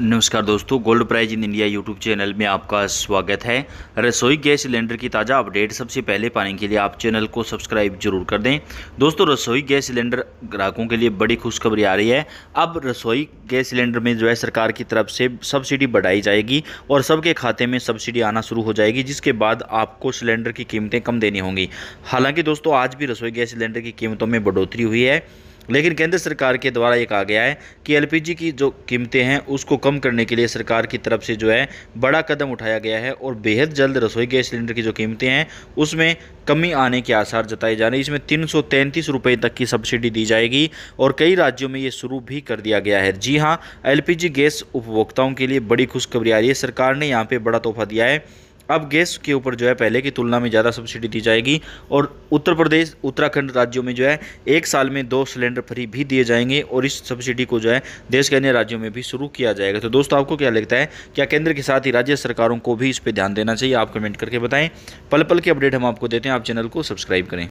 नमस्कार दोस्तों gold price in India YouTube channel में आपका स्वागत है रसोई गैस सिलेंडर की ताज़ा अपडेट सबसे पहले पाने के लिए आप चैनल को सब्सक्राइब जरूर कर दें दोस्तों रसोई गैस सिलेंडर ग्राहकों के लिए बड़ी खुशखबरी आ रही है अब रसोई गैस सिलेंडर में जो है सरकार की तरफ से सब्सिडी बढ़ाई जाएगी और सबके खाते में सब्सिडी आना शुरू हो जाएगी जिसके बाद आपको सिलेंडर की कीमतें कम देनी होंगी हालाँकि दोस्तों आज भी रसोई गैस सिलेंडर की कीमतों में बढ़ोतरी हुई है लेकिन केंद्र सरकार के द्वारा ये कहा गया है कि एलपीजी की जो कीमतें हैं उसको कम करने के लिए सरकार की तरफ से जो है बड़ा कदम उठाया गया है और बेहद जल्द रसोई गैस सिलेंडर की जो कीमतें हैं उसमें कमी आने के आसार जताए जा रहे हैं इसमें तीन सौ रुपये तक की सब्सिडी दी जाएगी और कई राज्यों में ये शुरू भी कर दिया गया है जी हाँ एल गैस उपभोक्ताओं के लिए बड़ी खुशखबरी आ रही है सरकार ने यहाँ पर बड़ा तोहफा दिया है अब गैस के ऊपर जो है पहले की तुलना में ज़्यादा सब्सिडी दी जाएगी और उत्तर प्रदेश उत्तराखंड राज्यों में जो है एक साल में दो सिलेंडर फ्री भी दिए जाएंगे और इस सब्सिडी को जो है देश के अन्य राज्यों में भी शुरू किया जाएगा तो दोस्तों आपको क्या लगता है क्या केंद्र के साथ ही राज्य सरकारों को भी इस पर ध्यान देना चाहिए आप कमेंट करके बताएं पल पल के अपडेट हम आपको देते हैं आप चैनल को सब्सक्राइब करें